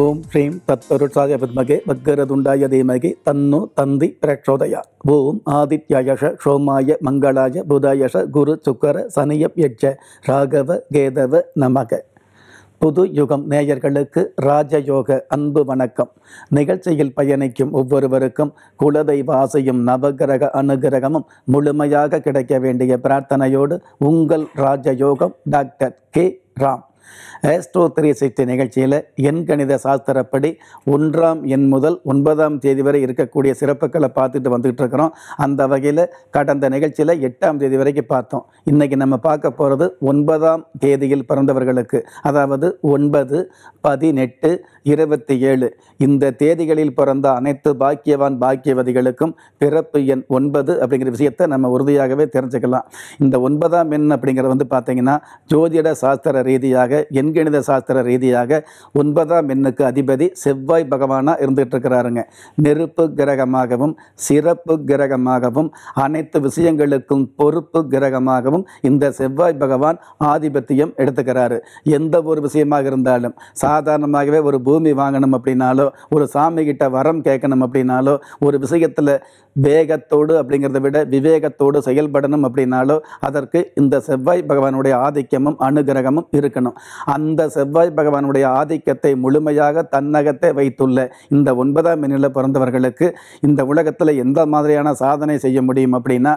ஓம் ஸ்ரீம் தத்பருஷாய வித்மகே வக்கரதுண்டாய தீமகி தன்னு தந்தி பிரக்ஷோதயா ஓம் ஆதித்யாயஷ சோமாய மங்களாய புதாயஷ குரு சுக்கர சனியப் யட்ச ராகவ கேதவ நமக புது யுகம் நேயர்களுக்கு ராஜயோக அன்பு வணக்கம் நிகழ்ச்சியில் பயணிக்கும் ஒவ்வொருவருக்கும் குலதெய்வ ஆசையும் நவகிரக அனுகிரகமும் முழுமையாக கிடைக்க வேண்டிய பிரார்த்தனையோடு உங்கள் ராஜயோகம் டாக்டர் கே ராம் ஆஸ்ட்ரோத்திரிய சிகிச்சை நிகழ்ச்சியில் என் கணித சாஸ்திரப்படி ஒன்றாம் எண் முதல் ஒன்பதாம் தேதி வரை இருக்கக்கூடிய சிறப்புகளை பார்த்துட்டு வந்துகிட்டு இருக்கிறோம் அந்த வகையில் கடந்த நிகழ்ச்சியில் எட்டாம் தேதி வரைக்கும் பார்த்தோம் இன்றைக்கி நம்ம பார்க்க போகிறது ஒன்பதாம் தேதியில் பிறந்தவர்களுக்கு அதாவது ஒன்பது பதினெட்டு இருபத்தி ஏழு இந்த தேதிகளில் பிறந்த அனைத்து பாக்கியவான் பாக்கியவதிகளுக்கும் பிறப்பு எண் ஒன்பது அப்படிங்கிற விஷயத்தை நம்ம உறுதியாகவே தெரிஞ்சுக்கலாம் இந்த ஒன்பதாம் எண் அப்படிங்கிறது வந்து பார்த்தீங்கன்னா ஜோதிட சாஸ்திர ரீதியாக ரீதியாக எண்கணித சாஸ்திர ரீதியாக ஒன்பதாம் எண்ணுக்கு அதிபதி செவ்வாய் பகவானாக இருந்துகிட்டு இருக்கிறாருங்க நெருப்பு கிரகமாகவும் சிறப்பு கிரகமாகவும் அனைத்து விஷயங்களுக்கும் பொறுப்பு கிரகமாகவும் இந்த செவ்வாய் பகவான் ஆதிபத்தியம் எடுத்துக்கிறாரு எந்த ஒரு விஷயமாக இருந்தாலும் சாதாரணமாகவே ஒரு பூமி வாங்கணும் அப்படின்னாலோ ஒரு சாமி கிட்ட வரம் கேட்கணும் அப்படின்னாலோ ஒரு விஷயத்தில் வேகத்தோடு அப்படிங்கிறத விட விவேகத்தோடு செயல்படணும் அப்படின்னாலோ அதற்கு இந்த செவ்வாய் பகவானுடைய ஆதிக்கமும் அனுகிரகமும் இருக்கணும் அந்த செவ்வாய் பகவானுடைய ஆதிக்கத்தை முழுமையாக தன்னகத்தை வைத்துள்ள இந்த ஒன்பதாம் மினில பிறந்தவர்களுக்கு இந்த உலகத்தில் எந்த மாதிரியான சாதனை செய்ய முடியும் அப்படின்னா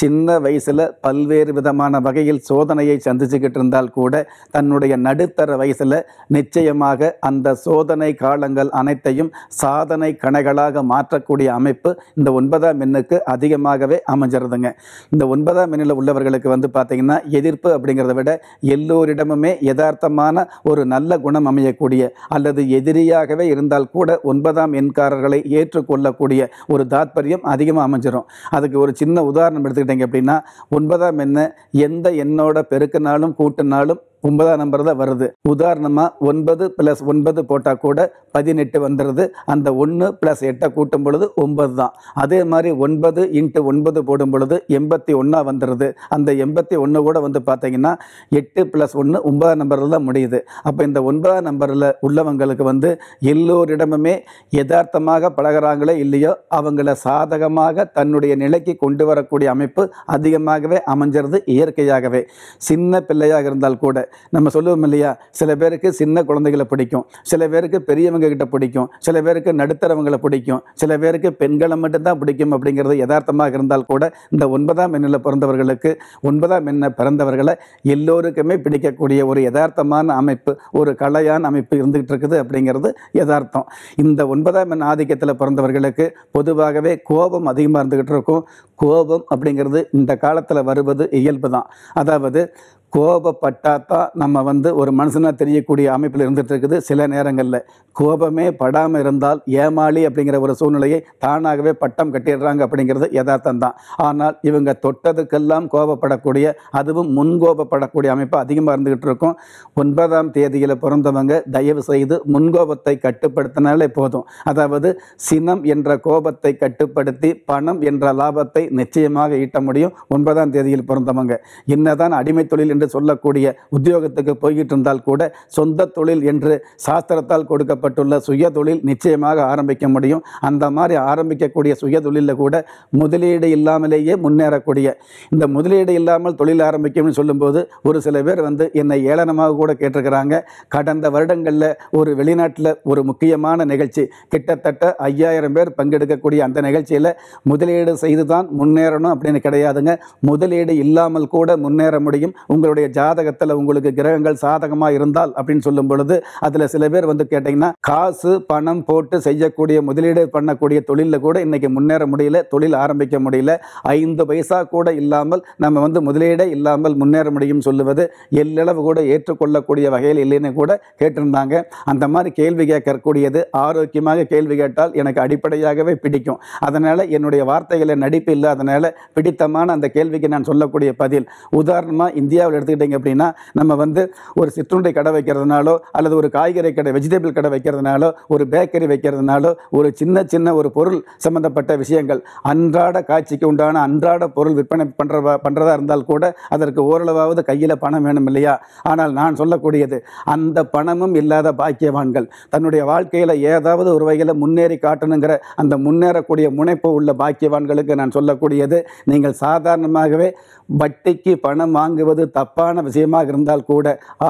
சின்ன வயசில் பல்வேறு விதமான வகையில் சோதனையை சந்திச்சுக்கிட்டு இருந்தால் கூட தன்னுடைய நடுத்தர வயசில் நிச்சயமாக அந்த சோதனை காலங்கள் அனைத்தையும் சாதனை கணைகளாக மாற்றக்கூடிய அமைப்பு இந்த ஒன்பதாம் எண்ணுக்கு அதிகமாகவே அமைஞ்சிருதுங்க இந்த ஒன்பதாம் எண்ணில் உள்ளவர்களுக்கு வந்து பார்த்திங்கன்னா எதிர்ப்பு அப்படிங்கிறத விட எல்லோரிடமுமே யதார்த்தமான ஒரு நல்ல குணம் அமையக்கூடிய அல்லது எதிரியாகவே இருந்தால் கூட ஒன்பதாம் எண்காரர்களை ஏற்றுக்கொள்ளக்கூடிய ஒரு தாத்பரியம் அதிகமாக அமைஞ்சிடும் அதுக்கு ஒரு சின்ன உதாரணம் எடுத்து எடுத்துக்கிட்டீங்க அப்படின்னா ஒன்பதாம் எண்ணெய் எந்த எண்ணோட பெருக்கினாலும் கூட்டினாலும் ஒன்பதாம் நம்பர் தான் வருது உதாரணமாக ஒன்பது ப்ளஸ் ஒன்பது போட்டால் கூட பதினெட்டு வந்துடுது அந்த ஒன்று ப்ளஸ் எட்டை கூட்டும் பொழுது ஒன்பது தான் அதே மாதிரி ஒன்பது இன்ட்டு ஒன்பது போடும் பொழுது எண்பத்தி ஒன்றா வந்துடுது அந்த எண்பத்தி ஒன்று கூட வந்து பார்த்தீங்கன்னா எட்டு ப்ளஸ் ஒன்று ஒன்பதாம் நம்பரில் தான் முடியுது அப்போ இந்த ஒன்பதாம் நம்பரில் உள்ளவங்களுக்கு வந்து எல்லோரிடமுமே யதார்த்தமாக பழகிறாங்களே இல்லையோ அவங்கள சாதகமாக தன்னுடைய நிலைக்கு கொண்டு வரக்கூடிய அமைப்பு அதிகமாகவே அமைஞ்சிருது இயற்கையாகவே சின்ன பிள்ளையாக இருந்தால் கூட நம்ம சொல்லுவோம் இல்லையா சில பேருக்கு சின்ன குழந்தைகளை பிடிக்கும் சில பேருக்கு பெரியவங்க கிட்ட பிடிக்கும் சில பேருக்கு நடுத்தரவங்களை பிடிக்கும் சில பேருக்கு பெண்களை மட்டும்தான் பிடிக்கும் அப்படிங்கிறது யதார்த்தமாக இருந்தால் கூட இந்த ஒன்பதாம் எண்ணில் பிறந்தவர்களுக்கு ஒன்பதாம் எண்ண பிறந்தவர்களை எல்லோருக்குமே பிடிக்கக்கூடிய ஒரு யதார்த்தமான அமைப்பு ஒரு கலையான அமைப்பு இருந்துகிட்டு இருக்குது அப்படிங்கிறது யதார்த்தம் இந்த ஒன்பதாம் எண் ஆதிக்கத்தில் பிறந்தவர்களுக்கு பொதுவாகவே கோபம் அதிகமாக இருந்துக்கிட்டு இருக்கும் கோபம் அப்படிங்கிறது இந்த காலத்தில் வருவது இயல்பு தான் அதாவது கோபப்பட்டால் தான் நம்ம வந்து ஒரு மனுஷனாக தெரியக்கூடிய அமைப்பில் இருந்துகிட்டு இருக்குது சில நேரங்களில் கோபமே படாமல் இருந்தால் ஏமாளி அப்படிங்கிற ஒரு சூழ்நிலையை தானாகவே பட்டம் கட்டிடுறாங்க அப்படிங்கிறது யதார்த்தம் தான் ஆனால் இவங்க தொட்டதுக்கெல்லாம் கோபப்படக்கூடிய அதுவும் முன்கோபப்படக்கூடிய அமைப்பு அதிகமாக இருந்துக்கிட்டு இருக்கும் ஒன்பதாம் தேதியில் பிறந்தவங்க தயவு செய்து முன்கோபத்தை கட்டுப்படுத்தினாலே போதும் அதாவது சினம் என்ற கோபத்தை கட்டுப்படுத்தி பணம் என்ற லாபத்தை நிச்சயமாக ஈட்ட முடியும் ஒன்பதாம் தேதியில் பிறந்தவங்க என்னதான் அடிமை தொழில் என்று என்று சொல்லக்கூடிய உத்தியோகத்துக்கு போய்கிட்டு இருந்தால் கூட சொந்த தொழில் என்று சாஸ்திரத்தால் கொடுக்கப்பட்டுள்ள சுய தொழில் நிச்சயமாக ஆரம்பிக்க முடியும் அந்த மாதிரி ஆரம்பிக்கக்கூடிய சுய தொழிலில் கூட முதலீடு இல்லாமலேயே முன்னேறக்கூடிய இந்த முதலீடு இல்லாமல் தொழில் ஆரம்பிக்கும்னு சொல்லும்போது ஒரு சில பேர் வந்து என்னை ஏளனமாக கூட கேட்டிருக்கிறாங்க கடந்த வருடங்களில் ஒரு வெளிநாட்டில் ஒரு முக்கியமான நிகழ்ச்சி கிட்டத்தட்ட ஐயாயிரம் பேர் பங்கெடுக்கக்கூடிய அந்த நிகழ்ச்சியில் முதலீடு செய்து தான் முன்னேறணும் அப்படின்னு கிடையாதுங்க முதலீடு இல்லாமல் கூட முன்னேற முடியும் உங்கள் உங்களுடைய ஜாதகத்தில் உங்களுக்கு கிரகங்கள் சாதகமாக இருந்தால் அப்படின்னு சொல்லும் பொழுது அதில் சில பேர் வந்து கேட்டீங்கன்னா காசு பணம் போட்டு செய்யக்கூடிய முதலீடு பண்ணக்கூடிய தொழிலில் கூட இன்னைக்கு முன்னேற முடியல தொழில் ஆரம்பிக்க முடியல ஐந்து பைசா கூட இல்லாமல் நம்ம வந்து முதலீடே இல்லாமல் முன்னேற முடியும் சொல்லுவது எல்லளவு கூட ஏற்றுக்கொள்ளக்கூடிய வகையில் இல்லைன்னு கூட கேட்டிருந்தாங்க அந்த மாதிரி கேள்வி கேட்கக்கூடியது ஆரோக்கியமாக கேள்வி கேட்டால் எனக்கு அடிப்படையாகவே பிடிக்கும் அதனால் என்னுடைய வார்த்தைகளை நடிப்பு இல்லாதனால பிடித்தமான அந்த கேள்விக்கு நான் சொல்லக்கூடிய பதில் உதாரணமாக இந்தியாவில் எக்ஸாம்பிள் அப்படின்னா நம்ம வந்து ஒரு சிற்றுண்டை கடை வைக்கிறதுனாலோ அல்லது ஒரு காய்கறி கடை வெஜிடபிள் கடை வைக்கிறதுனாலோ ஒரு பேக்கரி வைக்கிறதுனாலோ ஒரு சின்ன சின்ன ஒரு பொருள் சம்மந்தப்பட்ட விஷயங்கள் அன்றாட காட்சிக்கு உண்டான அன்றாட பொருள் விற்பனை பண்ணுறவா பண்ணுறதா இருந்தால் கூட அதற்கு ஓரளவாவது கையில் பணம் வேணும் இல்லையா ஆனால் நான் சொல்லக்கூடியது அந்த பணமும் இல்லாத பாக்கியவான்கள் தன்னுடைய வாழ்க்கையில் ஏதாவது ஒரு வகையில் முன்னேறி காட்டணுங்கிற அந்த முன்னேறக்கூடிய முனைப்பு உள்ள பாக்கியவான்களுக்கு நான் சொல்லக்கூடியது நீங்கள் சாதாரணமாகவே வட்டிக்கு பணம் வாங்குவது தப்பு தப்பான விஷயமாக இருந்தால் கூட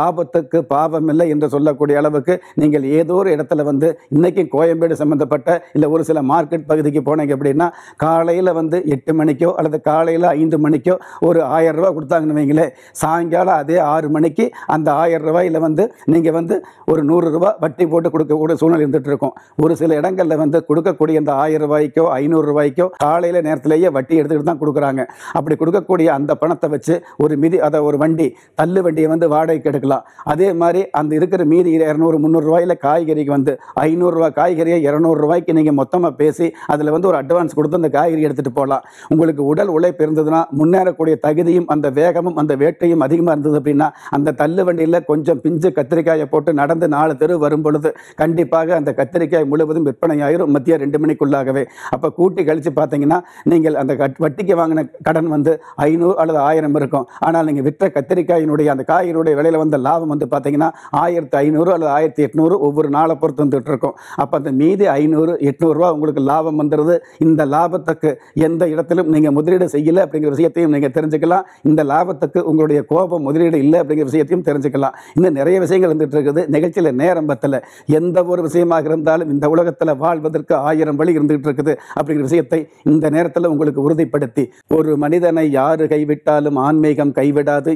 ஆபத்துக்கு பாவம் இல்லை என்று சொல்லக்கூடிய அளவுக்கு நீங்கள் ஏதோ ஒரு இடத்துல வந்து இன்றைக்கும் கோயம்பேடு சம்மந்தப்பட்ட இல்லை ஒரு சில மார்க்கெட் பகுதிக்கு போனீங்க அப்படின்னா காலையில் வந்து எட்டு மணிக்கோ அல்லது காலையில் ஐந்து மணிக்கோ ஒரு ஆயிரம் ரூபா கொடுத்தாங்கன்னு வைங்களேன் சாயங்காலம் அதே ஆறு மணிக்கு அந்த ஆயிரம் ரூபாயில் வந்து நீங்கள் வந்து ஒரு நூறு ரூபா வட்டி போட்டு கொடுக்கக்கூடிய சூழ்நிலை இருந்துகிட்டு இருக்கும் ஒரு சில இடங்களில் வந்து கொடுக்கக்கூடிய அந்த ஆயிரம் ரூபாய்க்கோ ஐநூறு ரூபாய்க்கோ காலையில் நேரத்திலேயே வட்டி எடுத்துகிட்டு தான் கொடுக்குறாங்க அப்படி கொடுக்கக்கூடிய அந்த பணத்தை வச்சு ஒரு மிதி அதை ஒரு வண்டி தள்ளு வண்டியை வந்து வாடகைக்கு எடுக்கலாம் அதே மாதிரி அந்த இருக்கிற மீதி இரநூறு ரூபாயில் காய்கறிக்கு வந்து ஐநூறுரூவா காய்கறியை இரநூறுவாய்க்கு நீங்கள் மொத்தமாக பேசி அதில் வந்து ஒரு அட்வான்ஸ் கொடுத்து அந்த காய்கறி எடுத்துகிட்டு போகலாம் உங்களுக்கு உடல் உழைப்பு இருந்ததுன்னா முன்னேறக்கூடிய தகுதியும் அந்த வேகமும் அந்த வேட்டையும் அதிகமாக இருந்தது அப்படின்னா அந்த தள்ளு வண்டியில் கொஞ்சம் பிஞ்சு கத்திரிக்காயை போட்டு நடந்து நாலு தெரு வரும் பொழுது கண்டிப்பாக அந்த கத்திரிக்காய் முழுவதும் விற்பனை ஆயிரும் மத்திய ரெண்டு மணிக்குள்ளாகவே அப்போ கூட்டி கழித்து பார்த்தீங்கன்னா நீங்கள் அந்த வட்டிக்கு வாங்கின கடன் வந்து ஐநூறு அல்லது ஆயிரம் இருக்கும் ஆனால் நீங்கள் விற்ற கத்திரிக்காயினுடைய அந்த காயினுடைய விலையில் வந்த லாபம் வந்து பார்த்தீங்கன்னா ஆயிரத்தி ஐநூறு அல்லது ஆயிரத்தி எட்நூறு ஒவ்வொரு நாளை பொறுத்து வந்துட்டு இருக்கும் அப்போ அந்த மீதி ஐநூறு எட்நூறுரூவா உங்களுக்கு லாபம் வந்துடுது இந்த லாபத்துக்கு எந்த இடத்திலும் நீங்கள் முதலீடு செய்யலை அப்படிங்கிற விஷயத்தையும் நீங்கள் தெரிஞ்சுக்கலாம் இந்த லாபத்துக்கு உங்களுடைய கோபம் முதலீடு இல்லை அப்படிங்கிற விஷயத்தையும் தெரிஞ்சுக்கலாம் இன்னும் நிறைய விஷயங்கள் வந்துட்டு இருக்குது நிகழ்ச்சியில் நேரம் பத்தில் எந்த ஒரு விஷயமாக இருந்தாலும் இந்த உலகத்தில் வாழ்வதற்கு ஆயிரம் வழி இருந்துகிட்டு இருக்குது அப்படிங்கிற விஷயத்தை இந்த நேரத்தில் உங்களுக்கு உறுதிப்படுத்தி ஒரு மனிதனை யார் கைவிட்டாலும் ஆன்மீகம் கைவிடாது